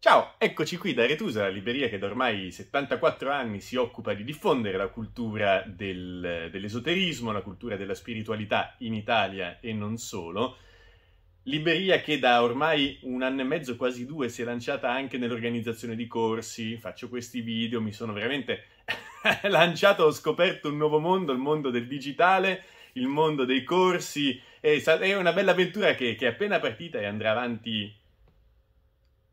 Ciao, eccoci qui da Retusa, la libreria che da ormai 74 anni si occupa di diffondere la cultura del, dell'esoterismo, la cultura della spiritualità in Italia e non solo. Libreria che da ormai un anno e mezzo, quasi due, si è lanciata anche nell'organizzazione di corsi, faccio questi video, mi sono veramente lanciato, ho scoperto un nuovo mondo, il mondo del digitale, il mondo dei corsi, è una bella avventura che, che è appena partita e andrà avanti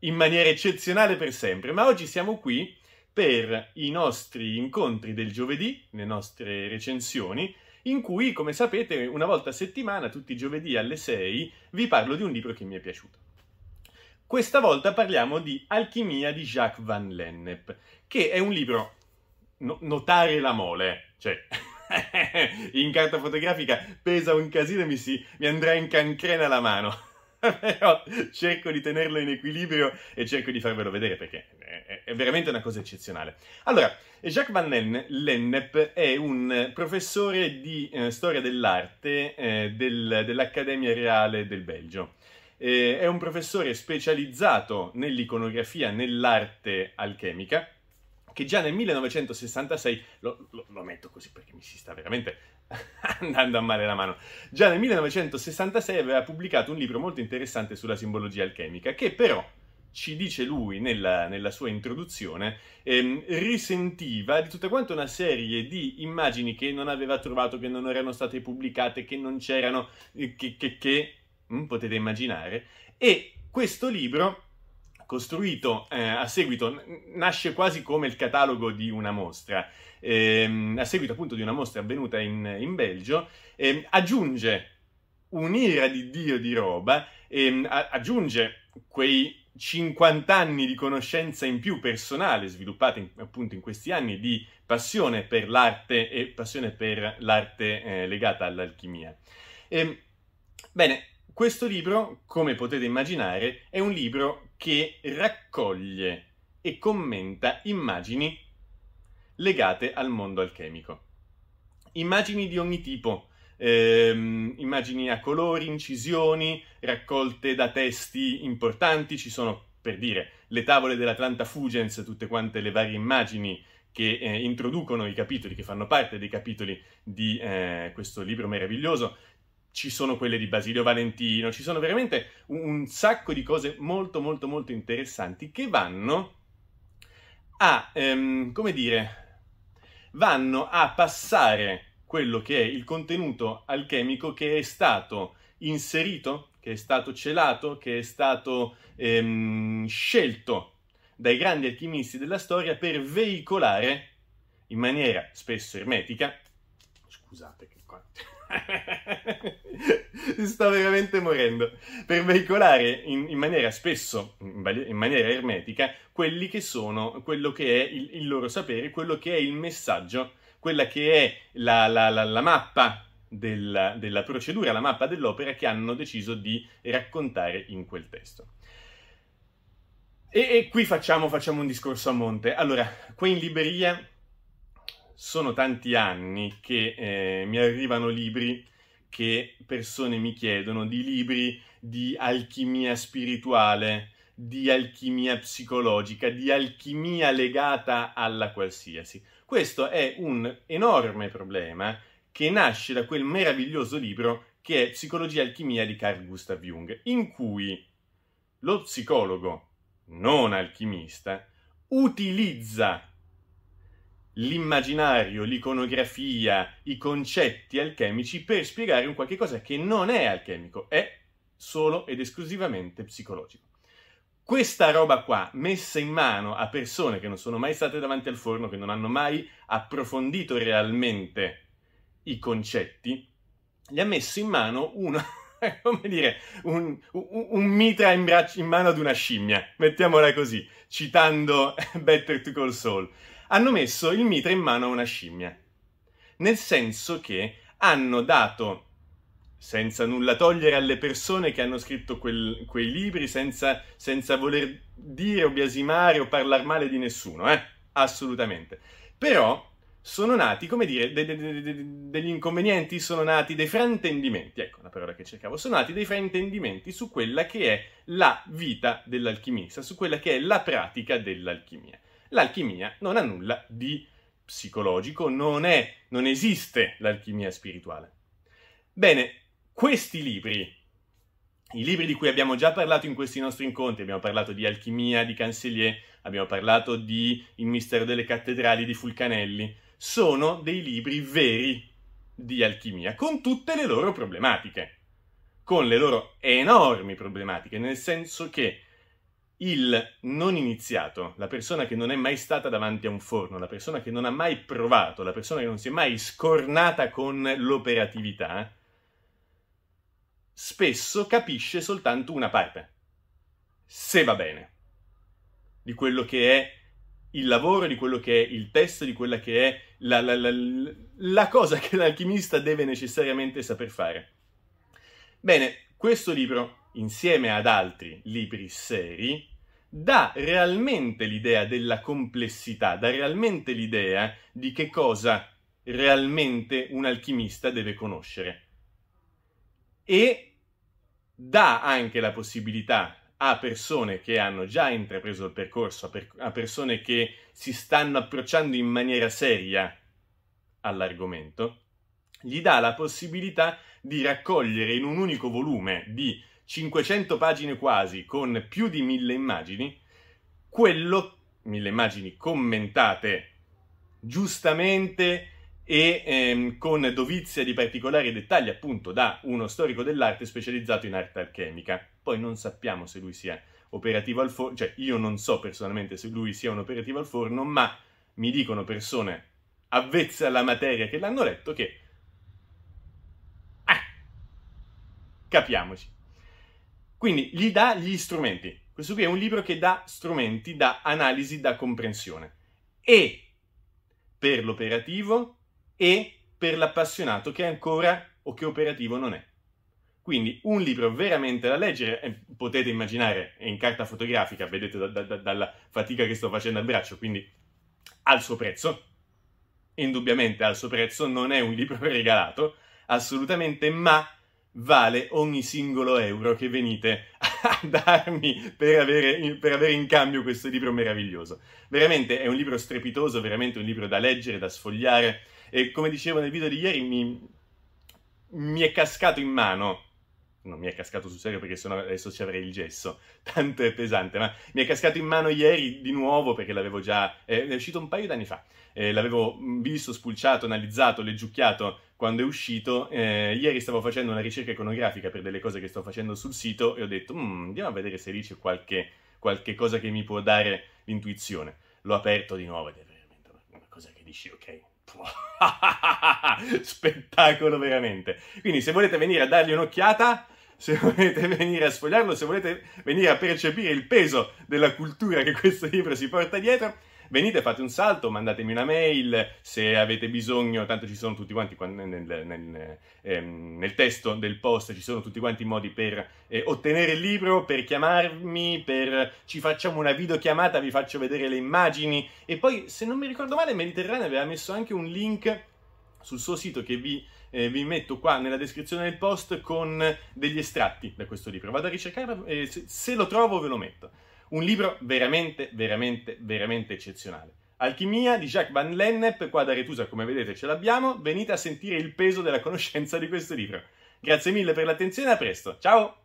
in maniera eccezionale per sempre, ma oggi siamo qui per i nostri incontri del giovedì, le nostre recensioni, in cui, come sapete, una volta a settimana, tutti i giovedì alle 6, vi parlo di un libro che mi è piaciuto. Questa volta parliamo di Alchimia di Jacques Van Lennep, che è un libro no- notare la mole, cioè in carta fotografica pesa un casino e mi, si, mi andrà in cancrena la mano però cerco di tenerlo in equilibrio e cerco di farvelo vedere perché è veramente una cosa eccezionale. Allora, Jacques Van Lennep è un professore di eh, storia dell'arte eh, del, dell'Accademia Reale del Belgio. Eh, è un professore specializzato nell'iconografia, nell'arte alchemica che già nel 1966, lo, lo, lo metto così perché mi si sta veramente andando a male la mano. Già nel 1966 aveva pubblicato un libro molto interessante sulla simbologia alchemica, che però, ci dice lui nella, nella sua introduzione, ehm, risentiva di tutta quanta una serie di immagini che non aveva trovato, che non erano state pubblicate, che non c'erano, eh, che, che, che mh, mm, potete immaginare, e questo libro costruito eh, a seguito, nasce quasi come il catalogo di una mostra, ehm, a seguito appunto di una mostra avvenuta in, in Belgio, ehm, aggiunge un'ira di Dio di roba, ehm, aggiunge quei 50 anni di conoscenza in più personale sviluppate appunto in questi anni di passione per l'arte e passione per l'arte eh, legata all'alchimia. E, ehm, bene, questo libro, come potete immaginare, è un libro che raccoglie e commenta immagini legate al mondo alchemico. Immagini di ogni tipo, ehm, immagini a colori, incisioni, raccolte da testi importanti, ci sono per dire le tavole dell'Atlanta Fugens, tutte quante le varie immagini che eh, introducono i capitoli, che fanno parte dei capitoli di eh, questo libro meraviglioso ci sono quelle di Basilio Valentino, ci sono veramente un, sacco di cose molto molto molto interessanti che vanno a, ehm, come dire, vanno a passare quello che è il contenuto alchemico che è stato inserito, che è stato celato, che è stato ehm, scelto dai grandi alchimisti della storia per veicolare in maniera spesso ermetica, scusate che qua sta veramente morendo, per veicolare in, in maniera spesso, in, maniera ermetica, quelli che sono, quello che è il, il, loro sapere, quello che è il messaggio, quella che è la, la, la, la mappa della, della procedura, la mappa dell'opera che hanno deciso di raccontare in quel testo. E, e qui facciamo, facciamo, un discorso a monte. Allora, qui in libreria sono tanti anni che eh, mi arrivano libri che persone mi chiedono, di libri di alchimia spirituale, di alchimia psicologica, di alchimia legata alla qualsiasi. Questo è un enorme problema che nasce da quel meraviglioso libro che è Psicologia e alchimia di Carl Gustav Jung, in cui lo psicologo non alchimista utilizza l'immaginario, l'iconografia, i concetti alchemici per spiegare un qualche cosa che non è alchemico, è solo ed esclusivamente psicologico. Questa roba qua, messa in mano a persone che non sono mai state davanti al forno, che non hanno mai approfondito realmente i concetti, gli ha messo in mano una, come dire, un, un, un mitra in, braccio, in mano ad una scimmia, mettiamola così, citando Better to Call Saul hanno messo il mitra in mano a una scimmia. Nel senso che hanno dato, senza nulla togliere alle persone che hanno scritto quel, quei libri, senza, senza, voler dire o biasimare o parlare male di nessuno, eh? assolutamente. Però sono nati, come dire, de, de, de, degli inconvenienti, sono nati dei fraintendimenti, ecco la parola che cercavo, sono nati dei fraintendimenti su quella che è la vita dell'alchimista, su quella che è la pratica dell'alchimia l'alchimia non ha nulla di psicologico, non, è, non esiste l'alchimia spirituale. Bene, questi libri, i libri di cui abbiamo già parlato in questi nostri incontri, abbiamo parlato di alchimia di Cancellier, abbiamo parlato di Il mistero delle cattedrali di Fulcanelli, sono dei libri veri di alchimia, con tutte le loro problematiche, con le loro enormi problematiche, nel senso che il non iniziato, la persona che non è mai stata davanti a un forno, la persona che non ha mai provato, la persona che non si è mai scornata con l'operatività, spesso capisce soltanto una parte, se va bene, di quello che è il lavoro, di quello che è il testo, di quella che è la, la, la, la cosa che l'alchimista deve necessariamente saper fare. Bene, questo libro insieme ad altri libri seri, dà realmente l'idea della complessità, dà realmente l'idea di che cosa realmente un alchimista deve conoscere. E dà anche la possibilità a persone che hanno già intrapreso il percorso, a, per- a persone che si stanno approcciando in maniera seria all'argomento, gli dà la possibilità di raccogliere in un unico volume di 500 pagine quasi con più di 1000 immagini, quello, 1000 immagini commentate giustamente e ehm, con dovizia di particolari dettagli appunto da uno storico dell'arte specializzato in arte alchemica. Poi non sappiamo se lui sia operativo al forno, cioè io non so personalmente se lui sia un operativo al forno, ma mi dicono persone avvezze alla materia che l'hanno letto che capiamoci. Quindi gli dà gli strumenti. Questo qui è un libro che dà strumenti, dà analisi, dà comprensione. E per l'operativo e per l'appassionato che ancora o che operativo non è. Quindi un libro veramente da leggere, potete immaginare, è in carta fotografica, vedete da, da, dalla fatica che sto facendo al braccio, quindi al suo prezzo, indubbiamente al suo prezzo, non è un libro regalato, assolutamente, ma vale ogni singolo euro che venite a darmi per avere, per avere, in cambio questo libro meraviglioso. Veramente è un libro strepitoso, veramente un libro da leggere, da sfogliare e come dicevo nel video di ieri mi, mi è cascato in mano non mi è cascato sul serio perché sennò adesso ci avrei il gesso, tanto è pesante, ma mi è cascato in mano ieri di nuovo perché l'avevo già, eh, è uscito un paio d'anni fa, eh, l'avevo visto, spulciato, analizzato, leggiucchiato quando è uscito, eh, ieri stavo facendo una ricerca iconografica per delle cose che sto facendo sul sito e ho detto, mm, andiamo a vedere se lì c'è qualche, qualche, cosa che mi può dare l'intuizione. L'ho aperto di nuovo ed è veramente una cosa che dici, ok. Spettacolo veramente. Quindi se volete venire a dargli un'occhiata, se volete venire a sfogliarlo, se volete venire a percepire il peso della cultura che questo libro si porta dietro, venite, fate un salto, mandatemi una mail se avete bisogno, tanto ci sono tutti quanti nel, nel, ehm, nel testo del post, ci sono tutti quanti i modi per eh, ottenere il libro, per chiamarmi, per ci facciamo una videochiamata, vi faccio vedere le immagini e poi se non mi ricordo male Mediterranea aveva messo anche un link sul suo sito che vi, eh, vi, metto qua nella descrizione del post con degli estratti da questo libro. Vado a ricercarlo e eh, se, se lo trovo ve lo metto. Un libro veramente, veramente, veramente eccezionale. Alchimia di Jacques Van Lennep, qua da Retusa come vedete ce l'abbiamo, venite a sentire il peso della conoscenza di questo libro. Grazie mille per l'attenzione a presto, ciao!